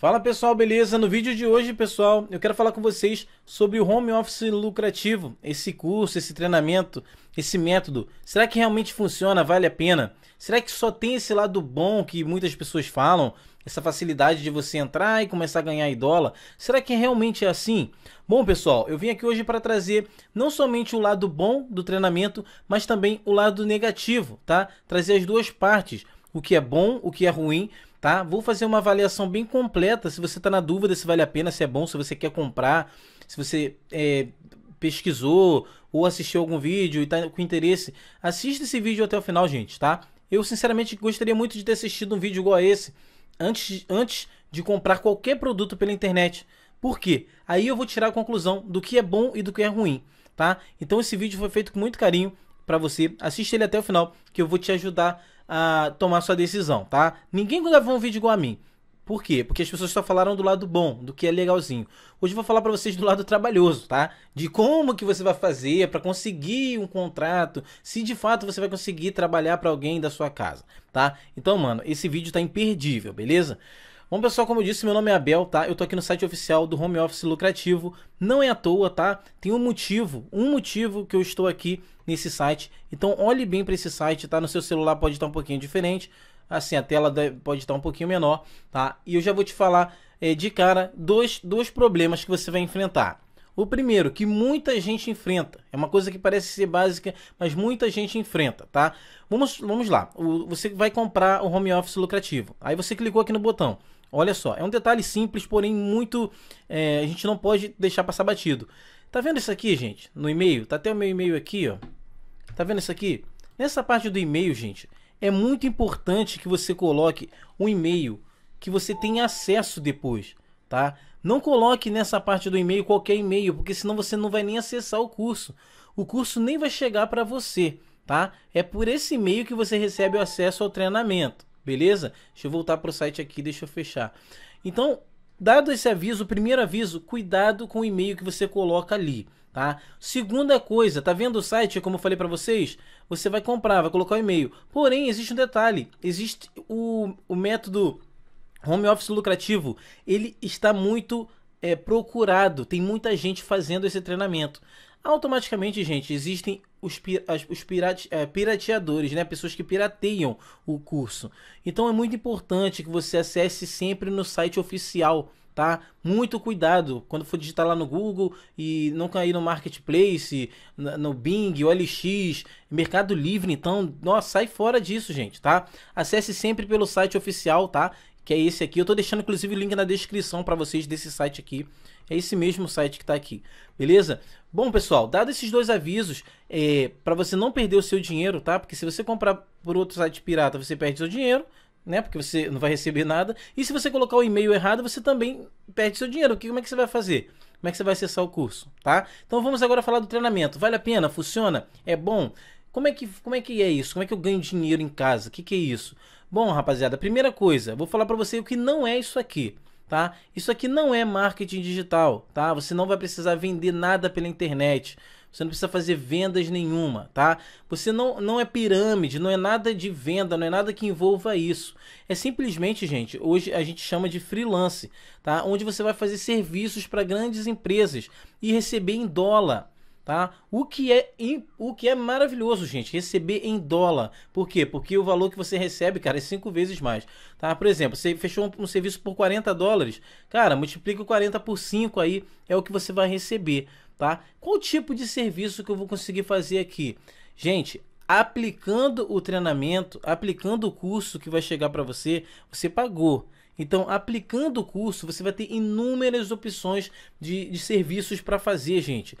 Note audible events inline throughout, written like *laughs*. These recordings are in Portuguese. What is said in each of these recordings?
Fala pessoal, beleza? No vídeo de hoje, pessoal, eu quero falar com vocês sobre o home office lucrativo. Esse curso, esse treinamento, esse método, será que realmente funciona? Vale a pena? Será que só tem esse lado bom que muitas pessoas falam? Essa facilidade de você entrar e começar a ganhar em dólar? Será que realmente é assim? Bom, pessoal, eu vim aqui hoje para trazer não somente o lado bom do treinamento, mas também o lado negativo, tá? Trazer as duas partes, o que é bom, o que é ruim tá? Vou fazer uma avaliação bem completa. Se você está na dúvida se vale a pena, se é bom, se você quer comprar, se você é, pesquisou ou assistiu algum vídeo e está com interesse, assista esse vídeo até o final, gente, tá? Eu sinceramente gostaria muito de ter assistido um vídeo igual a esse antes, antes de comprar qualquer produto pela internet. Por quê? Aí eu vou tirar a conclusão do que é bom e do que é ruim, tá? Então esse vídeo foi feito com muito carinho para você. Assiste ele até o final que eu vou te ajudar tomar sua decisão, tá? Ninguém gravou um vídeo igual a mim. Por quê? Porque as pessoas só falaram do lado bom, do que é legalzinho. Hoje eu vou falar para vocês do lado trabalhoso, tá? De como que você vai fazer para conseguir um contrato, se de fato você vai conseguir trabalhar para alguém da sua casa, tá? Então, mano, esse vídeo tá imperdível, beleza? Bom, pessoal, como eu disse, meu nome é Abel, tá? Eu tô aqui no site oficial do Home Office Lucrativo. Não é à toa, tá? Tem um motivo, um motivo que eu estou aqui nesse site. Então, olhe bem para esse site, tá? No seu celular pode estar um pouquinho diferente. Assim, a tela pode estar um pouquinho menor, tá? E eu já vou te falar é, de cara dois, dois problemas que você vai enfrentar. O primeiro, que muita gente enfrenta. É uma coisa que parece ser básica, mas muita gente enfrenta, tá? Vamos, vamos lá. O, você vai comprar o home office lucrativo. Aí você clicou aqui no botão Olha só, é um detalhe simples, porém muito. É, a gente não pode deixar passar batido. Tá vendo isso aqui, gente? No e-mail? Tá até o meu e-mail aqui, ó. Tá vendo isso aqui? Nessa parte do e-mail, gente, é muito importante que você coloque um e-mail que você tenha acesso depois, tá? Não coloque nessa parte do e-mail qualquer e-mail, porque senão você não vai nem acessar o curso. O curso nem vai chegar para você, tá? É por esse e-mail que você recebe o acesso ao treinamento. Beleza? Deixa eu voltar para o site aqui, deixa eu fechar. Então, dado esse aviso, primeiro aviso, cuidado com o e-mail que você coloca ali, tá? Segunda coisa, tá vendo o site, como eu falei para vocês? Você vai comprar, vai colocar o e-mail. Porém, existe um detalhe, existe o, o método home office lucrativo, ele está muito é, procurado, tem muita gente fazendo esse treinamento. Automaticamente, gente, existem os, pir os pirate é, pirateadores, né? Pessoas que pirateiam o curso. Então é muito importante que você acesse sempre no site oficial tá? Muito cuidado quando for digitar lá no Google e não cair no Marketplace, no Bing, OLX, Mercado Livre, então, nossa, sai fora disso, gente, tá? Acesse sempre pelo site oficial, tá? que é esse aqui. Eu tô deixando inclusive o link na descrição para vocês desse site aqui. É esse mesmo site que tá aqui, beleza? Bom, pessoal, dado esses dois avisos, é, para você não perder o seu dinheiro, tá? Porque se você comprar por outro site pirata, você perde seu dinheiro, né? Porque você não vai receber nada. E se você colocar o e-mail errado, você também perde seu dinheiro. Que, como é que você vai fazer? Como é que você vai acessar o curso, tá? Então vamos agora falar do treinamento. Vale a pena? Funciona? É bom? Como é que, como é, que é isso? Como é que eu ganho dinheiro em casa? O que, que é isso? Bom, rapaziada, primeira coisa, vou falar para você o que não é isso aqui. Tá? Isso aqui não é marketing digital, tá? Você não vai precisar vender nada pela internet. Você não precisa fazer vendas nenhuma, tá? Você não, não é pirâmide, não é nada de venda, não é nada que envolva isso. É simplesmente, gente, hoje a gente chama de freelance, tá? Onde você vai fazer serviços para grandes empresas e receber em dólar tá? O que é o que é maravilhoso, gente, receber em dólar. Por quê? Porque o valor que você recebe, cara, é cinco vezes mais, tá? Por exemplo, você fechou um, um serviço por 40 dólares, cara, multiplica 40 por 5 aí, é o que você vai receber, tá? Qual tipo de serviço que eu vou conseguir fazer aqui? Gente, aplicando o treinamento, aplicando o curso que vai chegar para você, você pagou. Então, aplicando o curso, você vai ter inúmeras opções de, de serviços para fazer, gente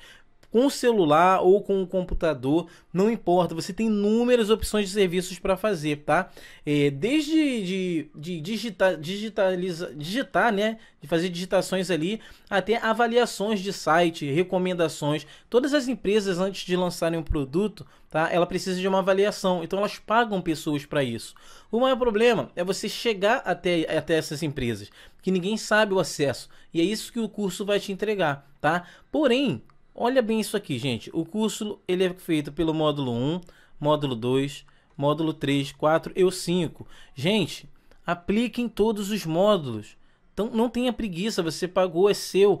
com o celular ou com o computador, não importa. Você tem inúmeras opções de serviços para fazer, tá? É, desde de, de digitar, digitaliza, digitar, né? De fazer digitações ali, até avaliações de site, recomendações. Todas as empresas, antes de lançarem um produto, tá? Ela precisa de uma avaliação, então elas pagam pessoas para isso. O maior problema é você chegar até, até essas empresas, que ninguém sabe o acesso, e é isso que o curso vai te entregar, tá? Porém, Olha bem isso aqui, gente. O curso ele é feito pelo módulo 1, módulo 2, módulo 3, 4 e o 5. Gente, apliquem todos os módulos. Então não tenha preguiça, você pagou, é seu.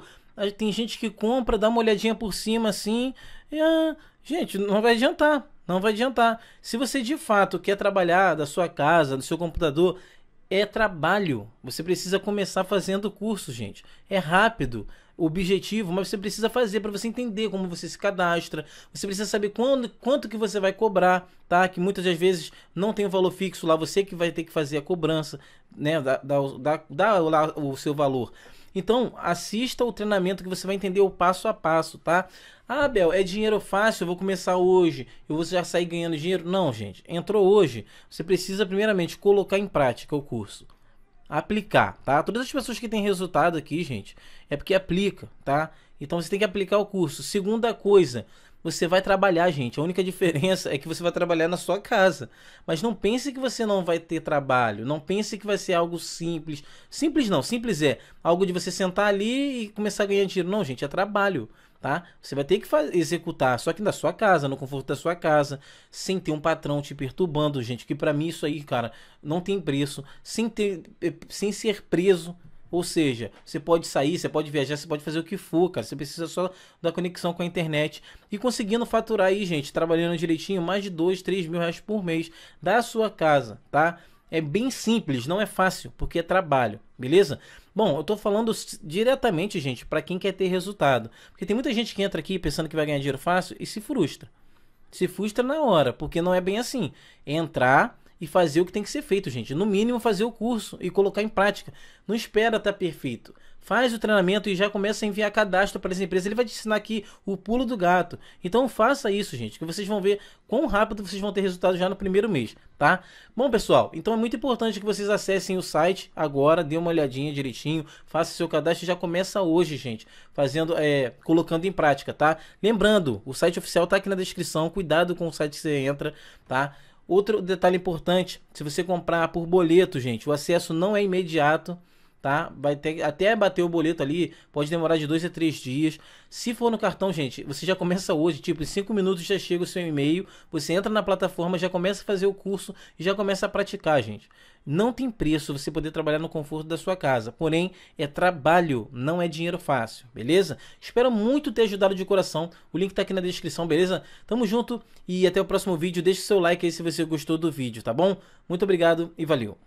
Tem gente que compra, dá uma olhadinha por cima assim. E, ah, gente, não vai adiantar. Não vai adiantar. Se você de fato quer trabalhar da sua casa, do seu computador, é trabalho. Você precisa começar fazendo o curso, gente. É rápido objetivo, mas você precisa fazer para você entender como você se cadastra. Você precisa saber quando, quanto que você vai cobrar, tá? Que muitas das vezes não tem o um valor fixo lá, você que vai ter que fazer a cobrança, né? Dá, dá, dá lá o seu valor. Então, assista o treinamento que você vai entender o passo a passo, tá? Ah, Bel, é dinheiro fácil, eu vou começar hoje, eu vou já sair ganhando dinheiro. Não, gente, entrou hoje. Você precisa, primeiramente, colocar em prática o curso aplicar, tá? Todas as pessoas que têm resultado aqui, gente, é porque aplica, tá? Então você tem que aplicar o curso. Segunda coisa, você vai trabalhar, gente. A única *laughs* diferença é que você vai trabalhar na sua casa. Mas não pense que você não vai ter trabalho. Não pense que vai ser algo simples. Simples não, simples é algo de você sentar ali e começar a ganhar dinheiro. Não, gente, é trabalho tá? Você vai ter que executar, só que na sua casa, no conforto da sua casa, sem ter um patrão te perturbando, gente, que para mim isso aí, cara, não tem preço, sem ter eh, sem ser preso, ou seja, você pode sair, você pode viajar, você pode fazer o que for, cara. Você precisa só da conexão com a internet. E conseguindo faturar aí, gente, trabalhando direitinho, mais de dois três mil reais por mês da sua casa, tá? É bem simples, não é fácil, porque é trabalho, beleza? Bom, eu estou falando diretamente, gente, para quem quer ter resultado. Porque tem muita gente que entra aqui pensando que vai ganhar dinheiro fácil e se frustra. Se frustra na hora, porque não é bem assim. Entrar, e fazer o que tem que ser feito, gente. No mínimo, fazer o curso e colocar em prática. Não espera estar tá perfeito. Faz o treinamento e já começa a enviar cadastro para as empresas. Ele vai te ensinar aqui o pulo do gato. Então faça isso, gente, que vocês vão ver quão rápido vocês vão ter resultado já no primeiro mês, tá? Bom, pessoal, então é muito importante que vocês acessem o site agora, dê uma olhadinha direitinho, faça seu cadastro e já começa hoje, gente, fazendo, é, colocando em prática, tá? Lembrando, o site oficial está aqui na descrição. Cuidado com o site que você entra, tá? Outro detalhe importante: se você comprar por boleto, gente, o acesso não é imediato tá? Vai ter até bater o boleto ali, pode demorar de dois a três dias. Se for no cartão, gente, você já começa hoje, tipo, em cinco minutos já chega o seu e-mail, você entra na plataforma, já começa a fazer o curso e já começa a praticar, gente. Não tem preço você poder trabalhar no conforto da sua casa, porém é trabalho, não é dinheiro fácil, beleza? Espero muito ter ajudado de coração. O link tá aqui na descrição, beleza? Tamo junto e até o próximo vídeo. o seu like aí se você gostou do vídeo, tá bom? Muito obrigado e valeu.